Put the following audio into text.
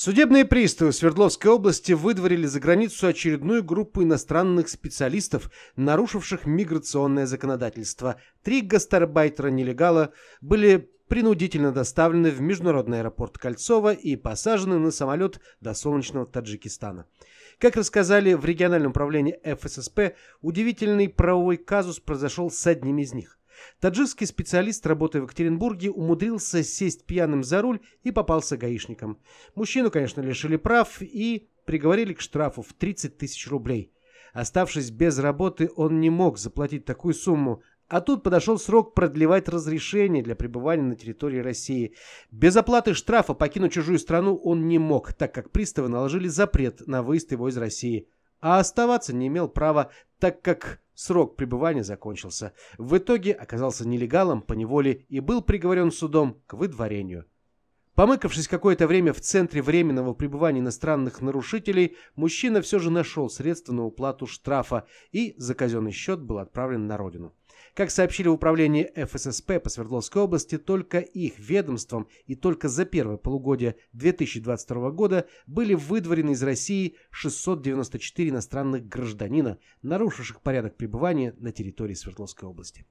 Судебные приставы Свердловской области выдворили за границу очередную группу иностранных специалистов, нарушивших миграционное законодательство. Три гастарбайтера-нелегала были принудительно доставлены в международный аэропорт Кольцова и посажены на самолет до солнечного Таджикистана. Как рассказали в региональном управлении ФССП, удивительный правовой казус произошел с одним из них. Таджикский специалист, работая в Екатеринбурге, умудрился сесть пьяным за руль и попался гаишником. Мужчину, конечно, лишили прав и приговорили к штрафу в 30 тысяч рублей. Оставшись без работы, он не мог заплатить такую сумму, а тут подошел срок продлевать разрешение для пребывания на территории России. Без оплаты штрафа покинуть чужую страну он не мог, так как приставы наложили запрет на выезд его из России а оставаться не имел права, так как срок пребывания закончился. В итоге оказался нелегалом по неволе и был приговорен судом к выдворению. Помыкавшись какое-то время в центре временного пребывания иностранных нарушителей, мужчина все же нашел средства на уплату штрафа и за казенный счет был отправлен на родину. Как сообщили в управлении ФССП по Свердловской области, только их ведомством и только за первое полугодие 2022 года были выдворены из России 694 иностранных гражданина, нарушивших порядок пребывания на территории Свердловской области.